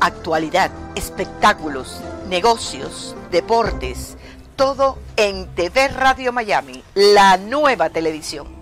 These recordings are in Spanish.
actualidad, espectáculos, negocios, deportes, todo en TV Radio Miami, la nueva televisión.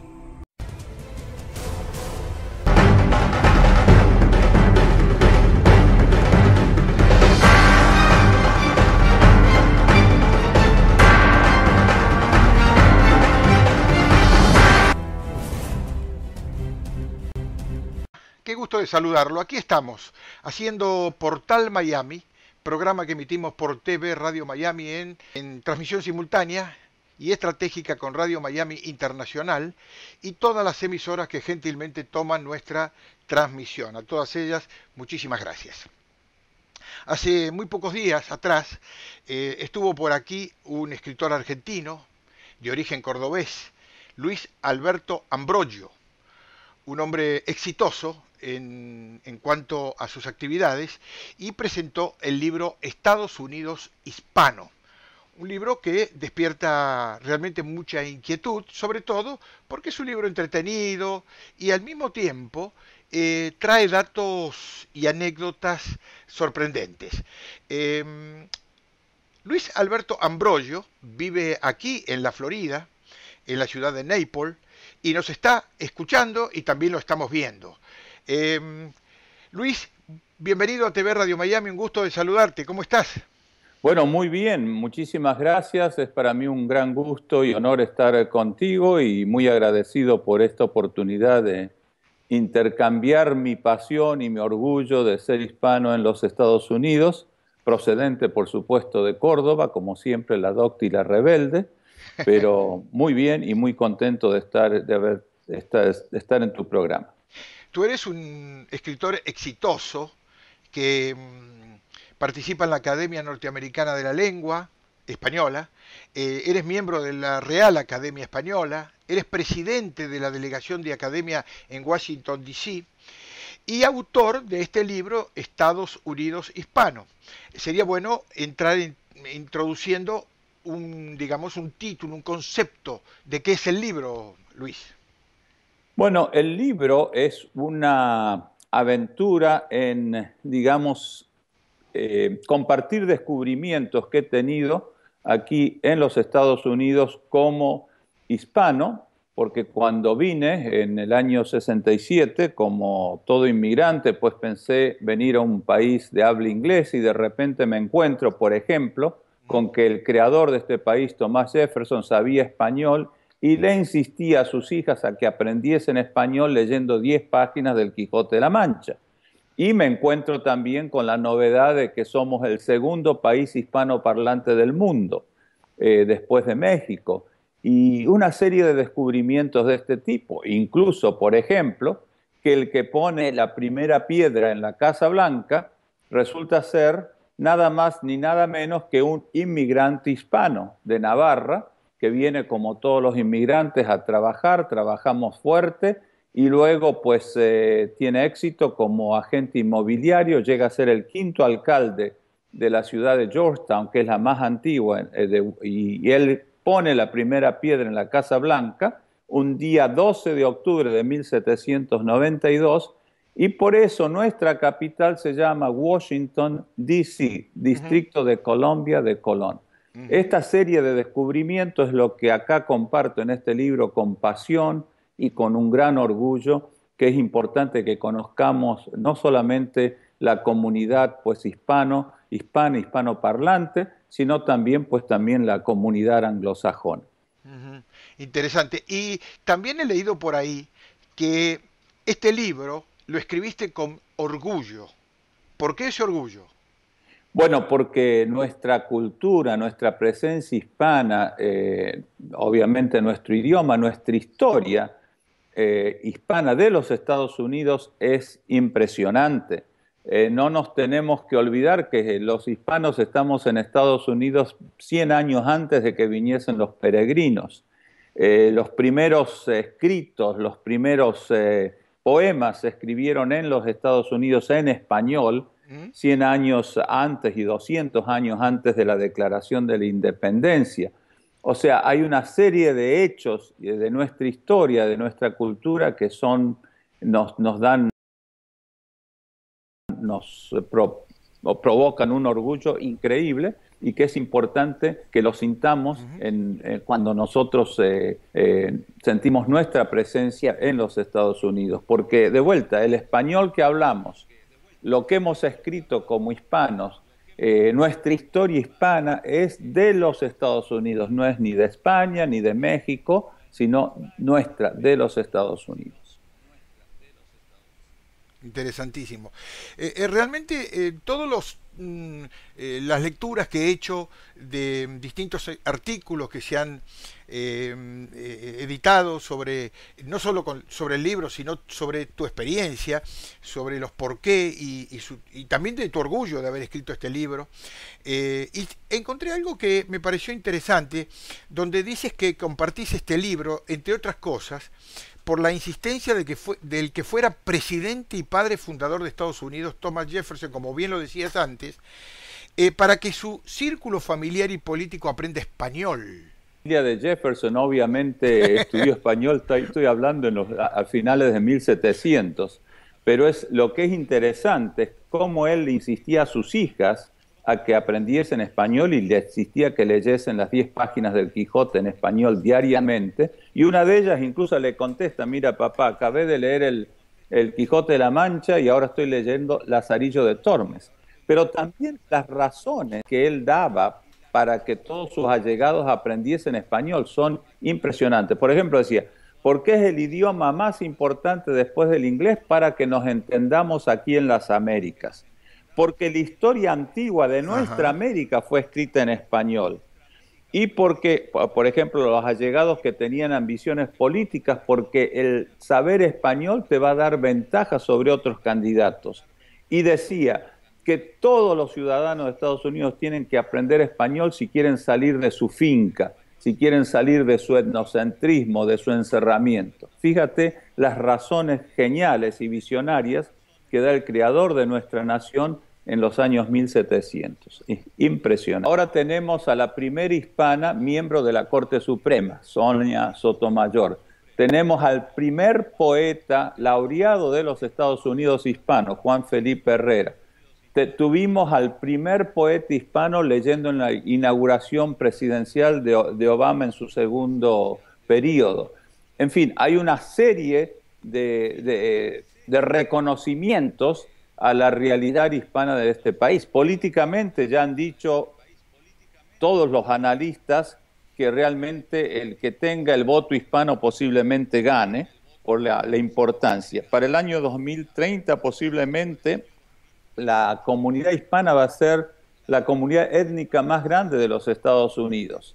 de saludarlo. Aquí estamos, haciendo Portal Miami, programa que emitimos por TV Radio Miami en, en transmisión simultánea y estratégica con Radio Miami Internacional y todas las emisoras que gentilmente toman nuestra transmisión. A todas ellas, muchísimas gracias. Hace muy pocos días atrás eh, estuvo por aquí un escritor argentino de origen cordobés, Luis Alberto Ambrogio, un hombre exitoso en, cuanto a sus actividades y presentó el libro Estados Unidos Hispano, un libro que despierta realmente mucha inquietud, sobre todo porque es un libro entretenido y al mismo tiempo eh, trae datos y anécdotas sorprendentes. Em, Luis Alberto Ambroyo vive aquí en la Florida, en la ciudad de Naples, y nos está escuchando y también lo estamos viendo. Em, Luis, bienvenido a TV Radio Miami, un gusto de saludarte. ¿Cómo estás? Bueno, muy bien, muchísimas gracias. Es para mí un gran gusto y honor estar contigo y muy agradecido por esta oportunidad de intercambiar mi pasión y mi orgullo de ser hispano en los Estados Unidos, procedente por supuesto de Córdoba, como siempre la docta y la rebelde, pero muy bien y muy contento de estar, de haber, de estar en tu programa tú eres un escritor exitoso que mm, participa en la Academia Norteamericana de la Lengua Española, eh, eres miembro de la Real Academia Española, eres presidente de la Delegación de Academia en Washington, D.C., y autor de este libro Estados Unidos Hispano. Sería bueno entrar introduciendo un, digamos, un título, un concepto de qué es el libro, Luis. Bueno, el libro es una aventura en, digamos, eh, compartir descubrimientos que he tenido aquí en los Estados Unidos como hispano, porque cuando vine en el año 67, como todo inmigrante, pues pensé venir a un país de habla inglés y de repente me encuentro, por ejemplo, con que el creador de este país, Thomas Jefferson, sabía español y le insistía a sus hijas a que aprendiesen español leyendo 10 páginas del Quijote de la Mancha. Y me encuentro también con la novedad de que somos el segundo país hispano parlante del mundo, eh, después de México. Y una serie de descubrimientos de este tipo, incluso, por ejemplo, que el que pone la primera piedra en la Casa Blanca resulta ser nada más ni nada menos que un inmigrante hispano de Navarra, viene como todos los inmigrantes a trabajar, trabajamos fuerte y luego pues eh, tiene éxito como agente inmobiliario, llega a ser el quinto alcalde de la ciudad de Georgetown, que es la más antigua, eh, y, él pone la primera piedra en la Casa Blanca un día 12 de octubre de 1792 y por eso nuestra capital se llama Washington, D.C., Distrito de Colombia de Colón. Esta serie de descubrimientos es lo que acá comparto en este libro con pasión y con un gran orgullo, que es importante que conozcamos no solamente la comunidad pues hispano, hispana, hispanoparlante, sino también pues también la comunidad anglosajona. Interesante. Y también he leído por ahí que este libro lo escribiste con orgullo. ¿Por qué ese orgullo? Bueno, porque nuestra cultura, nuestra presencia hispana, eh, obviamente nuestro idioma, nuestra historia eh, hispana de los Estados Unidos es impresionante. Eh, no nos tenemos que olvidar que los hispanos estamos en Estados Unidos 100 años antes de que viniesen los peregrinos. los primeros escritos, los primeros poemas se escribieron en los Estados Unidos en español 100 años antes y 200 años antes de la declaración de la independencia. O sea, hay una serie de hechos de nuestra historia, de nuestra cultura, que son, nos, dan, nos provocan un orgullo increíble y que es importante que lo sintamos en, eh, cuando nosotros eh, eh, sentimos nuestra presencia en los Estados Unidos. Porque, de vuelta, el español que hablamos, lo que hemos escrito como hispanos, eh, nuestra historia hispana es de los Estados Unidos, no es ni de España ni de México, sino nuestra, de los Estados Unidos. Interesantísimo. Eh, eh, realmente eh, todos los mm, las lecturas que he hecho de distintos artículos que se han em, editado sobre, no solo sobre el libro, sino sobre tu experiencia, sobre los por qué y, también de tu orgullo de haber escrito este libro. y encontré algo que me pareció interesante, donde dices que compartís este libro, entre otras cosas, por la insistencia que fue, del que fuera presidente y padre fundador de Estados Unidos, Thomas Jefferson, como bien lo decías antes, eh, para que su círculo familiar y político aprenda español. La de Jefferson obviamente estudió español, estoy, hablando en los, a, finales de 1700, pero es lo que es interesante es cómo él insistía a sus hijas a que aprendiesen español y le insistía que leyesen las 10 páginas del Quijote en español diariamente, y una de ellas incluso le contesta, mira papá, acabé de leer el, Quijote de la Mancha y ahora estoy leyendo Lazarillo de Tormes. Pero también las razones que él daba para que todos sus allegados aprendiesen español son impresionantes. Por ejemplo, decía, porque es el idioma más importante después del inglés para que nos entendamos aquí en las Américas. Porque la historia antigua de nuestra América fue escrita en español y porque, por ejemplo, los allegados que tenían ambiciones políticas, porque el saber español te va a dar ventaja sobre otros candidatos. Y decía que todos los ciudadanos de Estados Unidos tienen que aprender español si quieren salir de su finca, si quieren salir de su etnocentrismo, de su encerramiento. Fíjate las razones geniales y visionarias que da el creador de nuestra nación en los años 1700. Impresionante. Ahora tenemos a la primera hispana miembro de la Corte Suprema, Sonia Sotomayor. Tenemos al primer poeta laureado de los Estados Unidos hispanos, Juan Felipe Herrera. tuvimos al primer poeta hispano leyendo en la inauguración presidencial de, Obama en su segundo periodo. En fin, hay una serie de, de reconocimientos a la realidad hispana de este país. Políticamente ya han dicho todos los analistas que realmente el que tenga el voto hispano posiblemente gane por la, importancia. Para el año 2030 posiblemente la comunidad hispana va a ser la comunidad étnica más grande de los Estados Unidos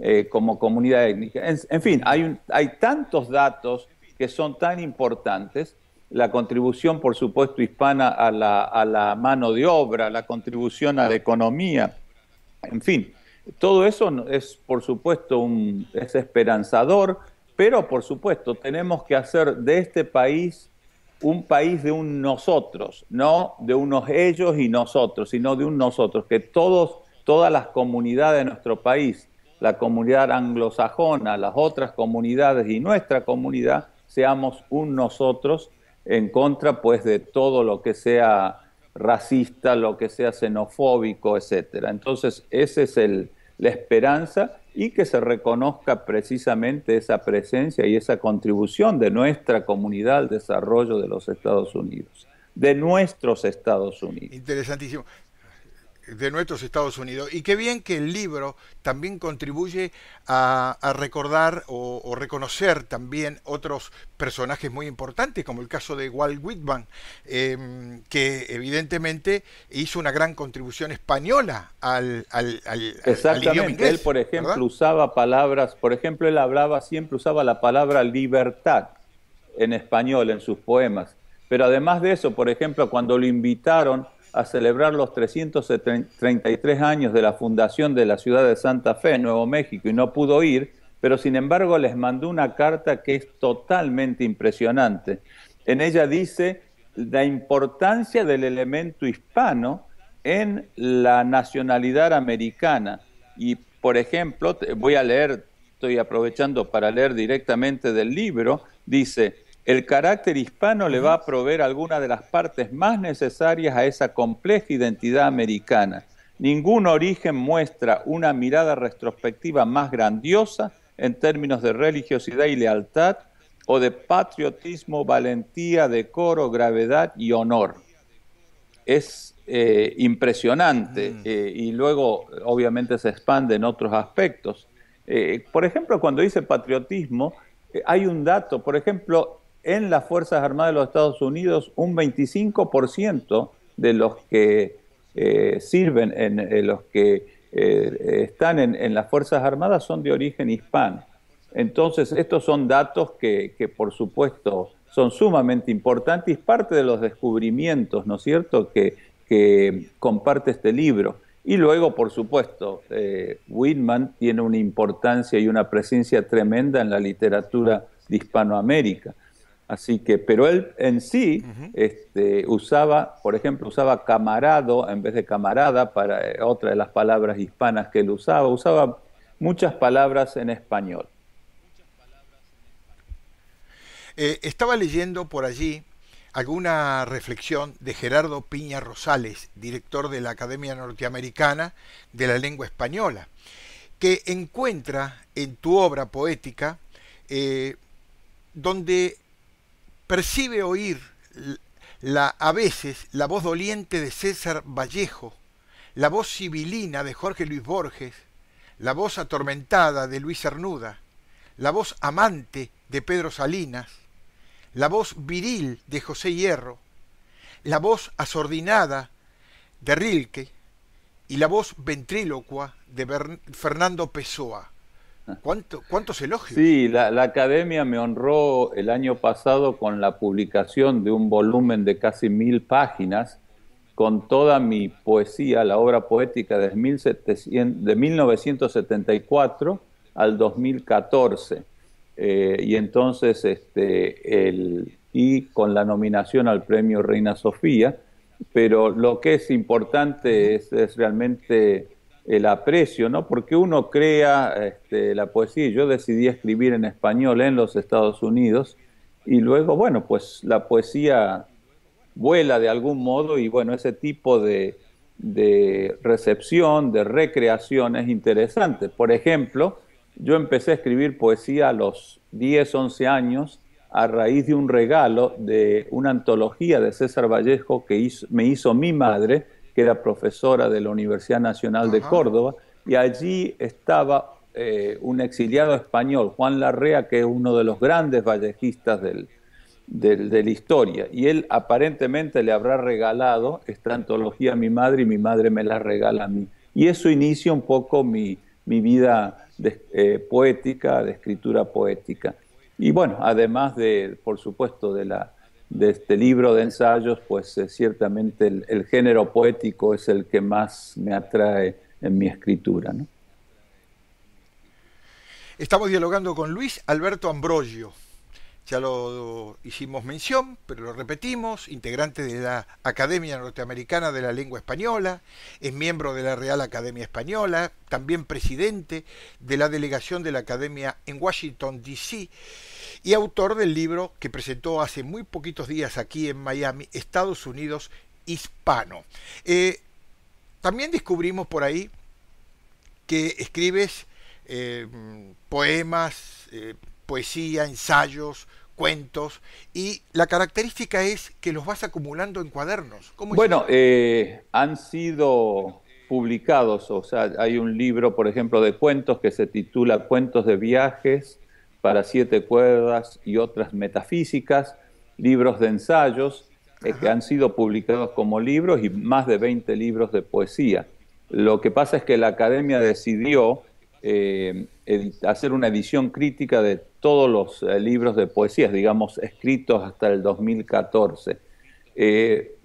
eh, como comunidad étnica. En, fin, hay, un, hay tantos datos que son tan importantes la contribución, por supuesto, hispana a la, a la mano de obra, la contribución a la economía, en fin, todo eso es, por supuesto, un, es esperanzador, pero, por supuesto, tenemos que hacer de este país un país de un nosotros, no de unos ellos y nosotros, sino de un nosotros, que todos, todas las comunidades de nuestro país, la comunidad anglosajona, las otras comunidades y nuestra comunidad, seamos un nosotros en contra pues de todo lo que sea racista, lo que sea xenofóbico, etcétera. Entonces, esa es el, la esperanza y que se reconozca precisamente esa presencia y esa contribución de nuestra comunidad al desarrollo de los Estados Unidos, de nuestros Estados Unidos. Interesantísimo de nuestros Estados Unidos. Y qué bien que el libro también contribuye a, recordar o, reconocer también otros personajes muy importantes, como el caso de Walt Whitman, em, que evidentemente hizo una gran contribución española al, al, Exactamente. él, por ejemplo, usaba palabras, por ejemplo, él hablaba, siempre usaba la palabra libertad en español en sus poemas. Pero además de eso, por ejemplo, cuando lo invitaron a celebrar los 333 años de la fundación de la ciudad de Santa Fe, Nuevo México, y no pudo ir, pero sin embargo les mandó una carta que es totalmente impresionante. En ella dice la importancia del elemento hispano en la nacionalidad americana. Y, por ejemplo, voy a leer, estoy aprovechando para leer directamente del libro, dice, el carácter hispano le va a proveer alguna de las partes más necesarias a esa compleja identidad americana. Ningún origen muestra una mirada retrospectiva más grandiosa en términos de religiosidad y lealtad o de patriotismo, valentía, decoro, gravedad y honor. Es eh, impresionante mm. eh, y luego obviamente se expande en otros aspectos. Eh, por ejemplo, cuando dice patriotismo, hay un dato, por ejemplo, en las Fuerzas Armadas de los Estados Unidos un 25% de los que eh, sirven, en, eh, los que eh, están en, las Fuerzas Armadas son de origen hispano. Entonces, estos son datos que, por supuesto, son sumamente importantes parte de los descubrimientos, ¿no es cierto?, que, comparte este libro. Y luego, por supuesto, Whitman tiene una importancia y una presencia tremenda en la literatura de Hispanoamérica. Así que, pero él en sí este, usaba, por ejemplo, usaba camarado en vez de camarada para eh, otra de las palabras hispanas que él usaba. Usaba muchas palabras en español. Eh, estaba leyendo por allí alguna reflexión de Gerardo Piña Rosales, director de la Academia Norteamericana de la Lengua Española, que encuentra en tu obra poética eh, donde percibe oír la, a veces la voz doliente de César Vallejo, la voz sibilina de Jorge Luis Borges, la voz atormentada de Luis Cernuda, la voz amante de Pedro Salinas, la voz viril de José Hierro, la voz asordinada de Rilke y la voz ventrílocua de Fernando Pessoa. ¿Cuántos elogios? Sí, la, academia me honró el año pasado con la publicación de un volumen de casi mil páginas con toda mi poesía, la obra poética de, 1974 al 2014. Eh, y entonces, este, el, y con la nominación al premio Reina Sofía. Pero lo que es importante es realmente el aprecio, ¿no? Porque uno crea este, la poesía. Yo decidí escribir en español en los Estados Unidos y luego, bueno, pues la poesía vuela de algún modo y bueno, ese tipo de, recepción, de recreación es interesante. Por ejemplo, yo empecé a escribir poesía a los 10, 11 años a raíz de un regalo de una antología de César Vallejo que me hizo mi madre que era profesora de la Universidad Nacional de Córdoba, y allí estaba eh, un exiliado español, Juan Larrea, que es uno de los grandes vallejistas del, de la historia, y él aparentemente le habrá regalado esta antología a mi madre y mi madre me la regala a mí. Y eso inicia un poco mi, vida de, eh, poética, de escritura poética. Y bueno, además de, por supuesto, de la de este libro de ensayos, pues eh, ciertamente el, género poético es el que más me atrae en mi escritura. Estamos dialogando con Luis Alberto Ambrogio ya lo hicimos mención, pero lo repetimos, integrante de la Academia Norteamericana de la Lengua Española, es miembro de la Real Academia Española, también presidente de la delegación de la Academia en Washington, D.C., y autor del libro que presentó hace muy poquitos días aquí en Miami, Estados Unidos Hispano. Eh, también descubrimos por ahí que escribes eh, poemas, eh, poesía, ensayos, cuentos, y la característica es que los vas acumulando en cuadernos. bueno, eh, han sido publicados, o sea, hay un libro, por ejemplo, de cuentos que se titula Cuentos de viajes para siete cuerdas y otras metafísicas, libros de ensayos eh, que han sido publicados como libros y más de 20 libros de poesía. Lo que pasa es que la academia decidió eh, hacer una edición crítica de todos los eh, libros de poesías, digamos, escritos hasta el 2014. Eh,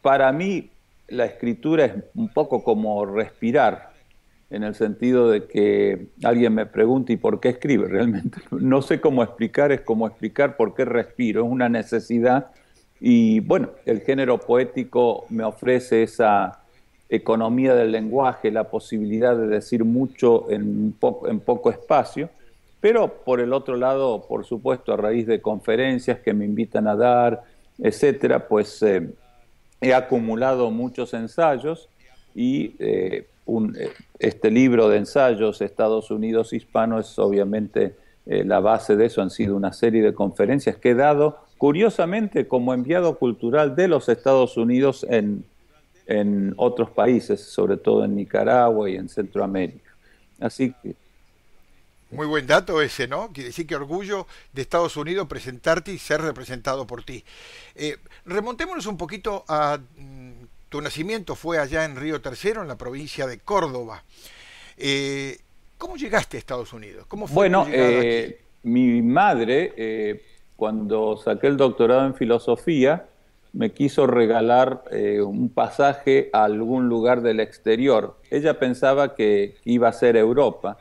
para mí, la escritura es un poco como respirar, en el sentido de que alguien me pregunte y por qué escribe realmente. No sé cómo explicar, es como explicar por qué respiro, es una necesidad. Y bueno, el género poético me ofrece esa, economía del lenguaje, la posibilidad de decir mucho en, poco espacio, pero por el otro lado, por supuesto, a raíz de conferencias que me invitan a dar, etcétera, pues eh, he acumulado muchos ensayos y eh, eh, este libro de ensayos Estados Unidos Hispano es obviamente la base de eso, han sido una serie de conferencias que he dado, curiosamente, como enviado cultural de los Estados Unidos en en otros países, sobre todo en Nicaragua y en Centroamérica. Así que muy buen dato ese, ¿no? Quiere decir que orgullo de Estados Unidos presentarte y ser representado por ti. Eh, remontémonos un poquito a mm, tu nacimiento, fue allá en Río Tercero, en la provincia de Córdoba. Eh, ¿Cómo llegaste a Estados Unidos? ¿Cómo fue bueno, eh, mi madre, cuando saqué el doctorado en filosofía, me quiso regalar eh, un pasaje a algún lugar del exterior. Ella pensaba que iba a ser Europa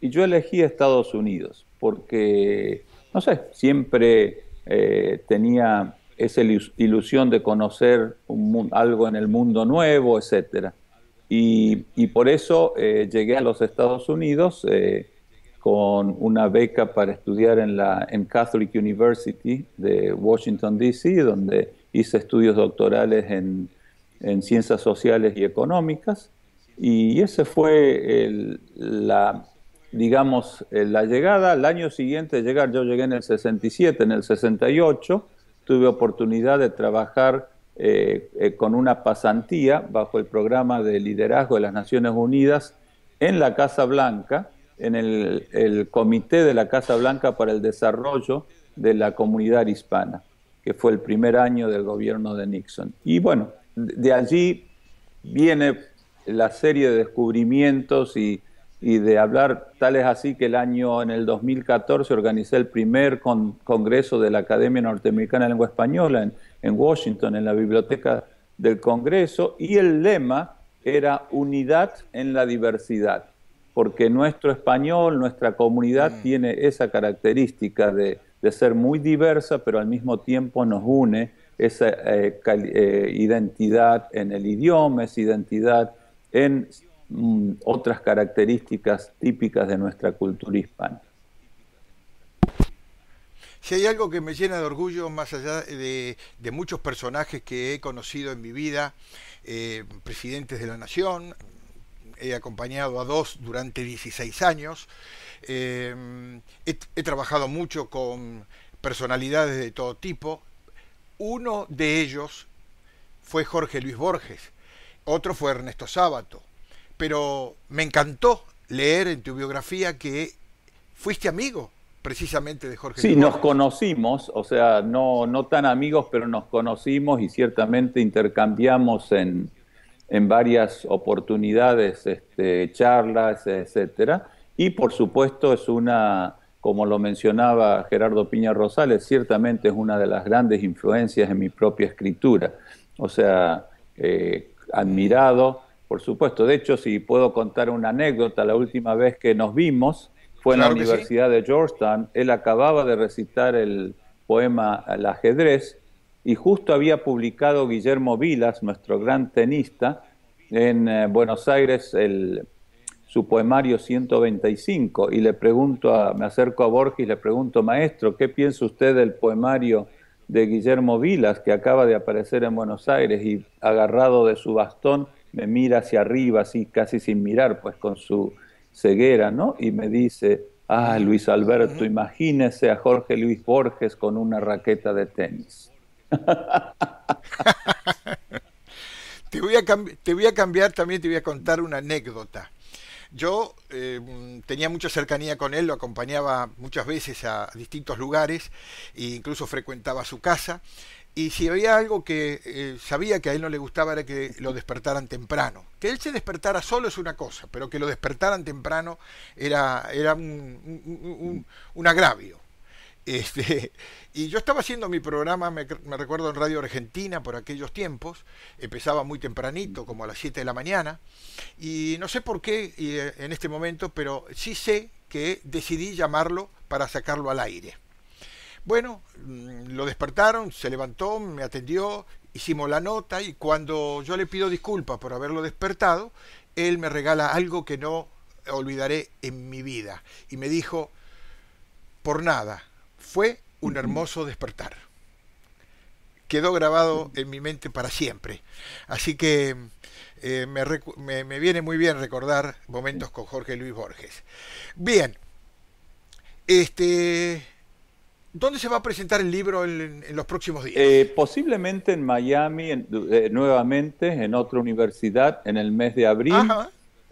y yo elegí Estados Unidos porque, no sé, siempre eh, tenía esa ilusión de conocer algo en el mundo nuevo, etc. Y, por eso eh, llegué a los Estados Unidos con una beca para estudiar en la en Catholic University de Washington, D.C., donde hice estudios doctorales en, ciencias sociales y económicas y ese fue la, digamos, eh, la llegada, El año siguiente de llegar, yo llegué en el 67, en el 68 tuve oportunidad de trabajar eh, eh, con una pasantía bajo el programa de liderazgo de las Naciones Unidas en la Casa Blanca, en el Comité de la Casa Blanca para el Desarrollo de la Comunidad Hispana que fue el primer año del gobierno de Nixon. Y bueno, de allí viene la serie de descubrimientos y, de hablar, tales así que el año, en el 2014, organizé el primer congreso de la Academia Norteamericana de Lengua Española en, Washington, en la biblioteca del Congreso, y el lema era unidad en la diversidad, porque nuestro español, nuestra comunidad mm. tiene esa característica de, de ser muy diversa, pero al mismo tiempo nos une esa eh, eh, identidad en el idioma, esa identidad en mm, otras características típicas de nuestra cultura hispana. Si hay algo que me llena de orgullo, más allá de, muchos personajes que he conocido en mi vida, eh, presidentes de la nación, he acompañado a dos durante 16 años, eh, he, trabajado mucho con personalidades de todo tipo. Uno de ellos fue Jorge Luis Borges, otro fue Ernesto Sábato. Pero me encantó leer en tu biografía que fuiste amigo precisamente de Jorge. Luis Borges. nos conocimos, o sea, no, no tan amigos, pero nos conocimos y ciertamente intercambiamos en, en varias oportunidades este, charlas, etcétera. Y por supuesto es una, como lo mencionaba Gerardo Piña Rosales, ciertamente es una de las grandes influencias en mi propia escritura. O sea, eh, admirado, por supuesto. De hecho, si puedo contar una anécdota, la última vez que nos vimos fue en la Universidad de Georgetown. Él acababa de recitar el poema El ajedrez y justo había publicado Guillermo Vilas, nuestro gran tenista, en eh, Buenos Aires el su poemario 125 y le pregunto a, me acerco a Borges y le pregunto, maestro, ¿qué piensa usted del poemario de Guillermo Vilas que acaba de aparecer en Buenos Aires y agarrado de su bastón me mira hacia arriba, así casi sin mirar, pues con su ceguera, ¿no? Y me dice, ah, Luis Alberto, imagínese a Jorge Luis Borges con una raqueta de tenis. te, voy te voy a cambiar también, te voy a contar una anécdota. Yo eh, tenía mucha cercanía con él, lo acompañaba muchas veces a distintos lugares e incluso frecuentaba su casa. Y si había algo que eh, sabía que a él no le gustaba era que lo despertaran temprano. Que él se despertara solo es una cosa, pero que lo despertaran temprano era, era un agravio. Este, y yo estaba haciendo mi programa, me recuerdo en Radio Argentina por aquellos tiempos, empezaba muy tempranito, como a las 7 de la mañana, y no sé por qué eh, en este momento, pero sí sé que decidí llamarlo para sacarlo al aire. Bueno, mm, lo despertaron, se levantó, me atendió, hicimos la nota y cuando yo le pido disculpas por haberlo despertado, él me regala algo que no olvidaré en mi vida y me dijo, por nada, fue un hermoso despertar. Quedó grabado en mi mente para siempre. Así que eh, me, viene muy bien recordar momentos con Jorge Luis Borges. Bien. Este, ¿Dónde se va a presentar el libro en, los próximos días? Eh, posiblemente en Miami, eh, nuevamente, en otra universidad, en el mes de abril.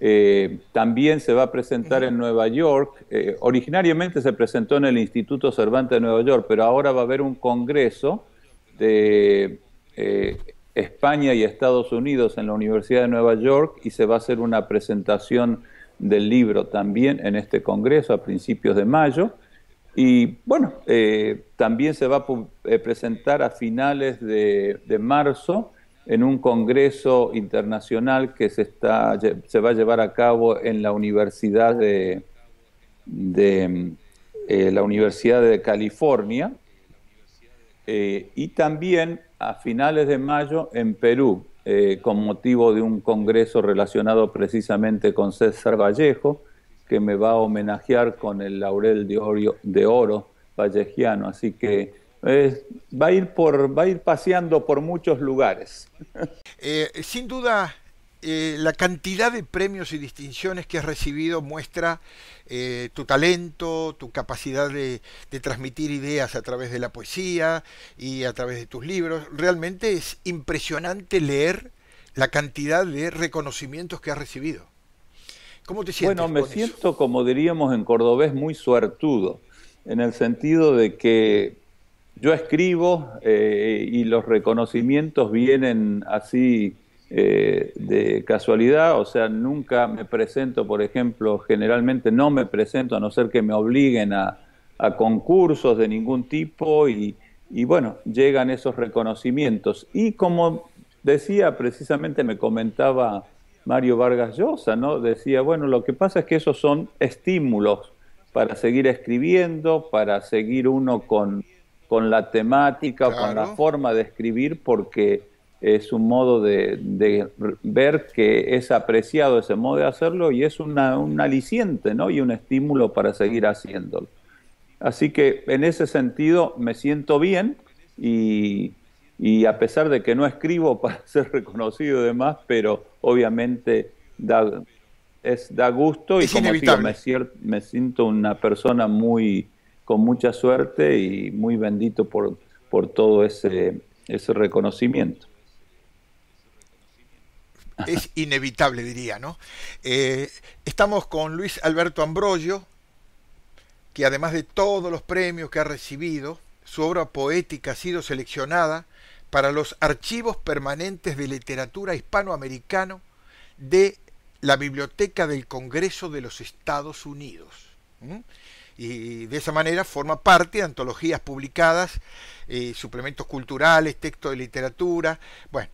Eh, también se va a presentar en Nueva York. Eh, originariamente se presentó en el Instituto Cervantes de Nueva York, pero ahora va a haber un congreso de eh, España y Estados Unidos en la Universidad de Nueva York y se va a hacer una presentación del libro también en este congreso a principios de mayo. Y bueno, también se va a presentar a finales de marzo en un congreso internacional que se, está, se va a llevar a cabo en la Universidad de, eh, la Universidad de California eh, y también a finales de mayo en Perú, eh, con motivo de un congreso relacionado precisamente con César Vallejo, que me va a homenajear con el laurel de, de oro vallejiano. Así que va, a ir por, va a ir paseando por muchos lugares. Eh, sin duda, eh, la cantidad de premios y distinciones que has recibido muestra eh, tu talento, tu capacidad de, transmitir ideas a través de la poesía y a través de tus libros. Realmente es impresionante leer la cantidad de reconocimientos que has recibido. ¿Cómo te sientes? Bueno, me siento, como diríamos en cordobés, muy suertudo, en el sentido de que yo escribo eh, y los reconocimientos vienen así eh, de casualidad, o sea, nunca me presento, por ejemplo, generalmente no me presento a no ser que me obliguen a, concursos de ningún tipo y, y bueno, llegan esos reconocimientos. Y como decía, precisamente me comentaba Mario Vargas Llosa, ¿no? Decía, bueno, lo que pasa es que esos son estímulos para seguir escribiendo, para seguir uno con con la temática, con la forma de escribir, porque es un modo de, ver que es apreciado ese modo de hacerlo y es una, un aliciente ¿no? y un estímulo para seguir haciéndolo. Así que en ese sentido me siento bien y, a pesar de que no escribo para ser reconocido y demás, pero obviamente da, es, da gusto y como me siento una persona muy con mucha suerte y muy bendito por, por todo ese, reconocimiento. Es inevitable, diría, ¿no? Eh, estamos con Luis Alberto Ambrollo, que además de todos los premios que ha recibido, su obra poética ha sido seleccionada para los archivos permanentes de literatura hispanoamericano de la Biblioteca del Congreso de los Estados Unidos y de esa manera forma parte de antologías publicadas, eh, suplementos culturales, textos de literatura, bueno,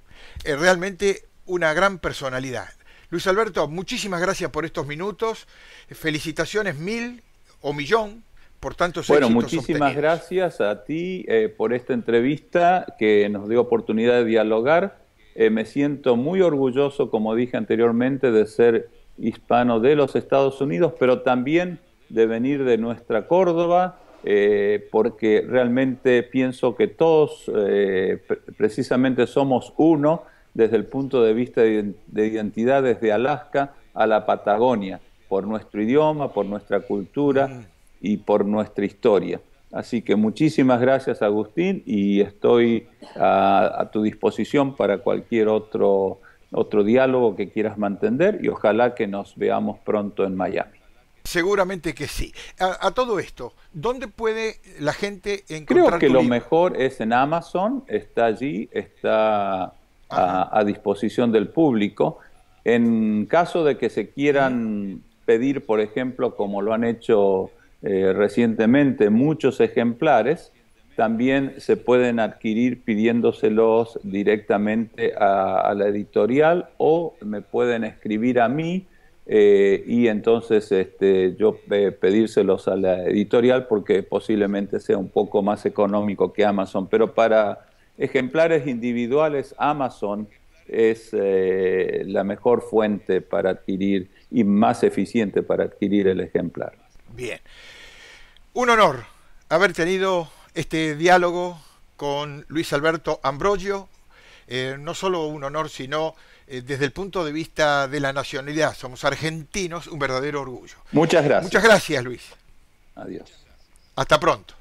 eh, realmente una gran personalidad. Luis Alberto, muchísimas gracias por estos minutos, felicitaciones mil o millón por tantos Bueno, muchísimas gracias a ti eh, por esta entrevista que nos dio oportunidad de dialogar. me siento muy orgulloso, como dije anteriormente, de ser hispano de los Estados Unidos, pero también de venir de nuestra Córdoba, eh, porque realmente pienso que todos eh, precisamente somos uno desde el punto de vista de identidad desde Alaska a la Patagonia, por nuestro idioma, por nuestra cultura mm. y por nuestra historia. Así que muchísimas gracias Agustín y estoy a, a tu disposición para cualquier otro, otro diálogo que quieras mantener y ojalá que nos veamos pronto en Miami. Seguramente que sí. A, todo esto, ¿dónde puede la gente encontrar Creo que lo mejor es en Amazon, está allí, está a, disposición del público. En caso de que se quieran pedir, por ejemplo, como lo han hecho eh, recientemente muchos ejemplares, también se pueden adquirir pidiéndoselos directamente a, la editorial o me pueden escribir a mí eh, y entonces este, yo eh, pedírselos a la editorial porque posiblemente sea un poco más económico que Amazon, pero para ejemplares individuales Amazon es eh, la mejor fuente para adquirir y más eficiente para adquirir el ejemplar. Bien, un honor haber tenido este diálogo con Luis Alberto Ambrogio, no solo un honor, sino eh, desde el punto de vista de la nacionalidad, somos argentinos, un verdadero orgullo. Muchas gracias. Muchas gracias, Luis. Adiós. Hasta pronto.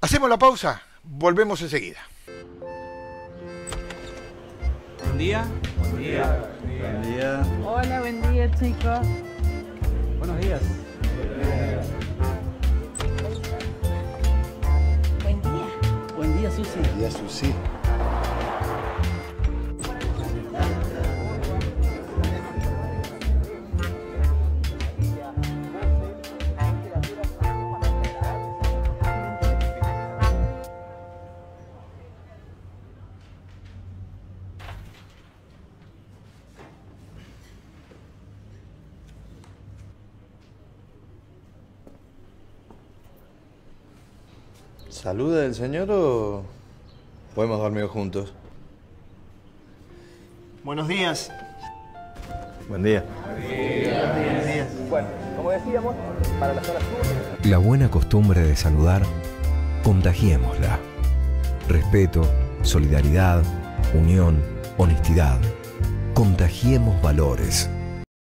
Hacemos la pausa, volvemos enseguida. Buen día. Buen día. Buen día. Hola, buen día, chicos. Buenos días. Buen día. Buen día, Susi. Buen día, Susi. ¿Saluda el señor o podemos dormir juntos? Buenos días. Buen día. Buenos días. Bueno, como decíamos, para las horas La buena costumbre de saludar, contagiémosla. Respeto, solidaridad, unión, honestidad. Contagiemos valores.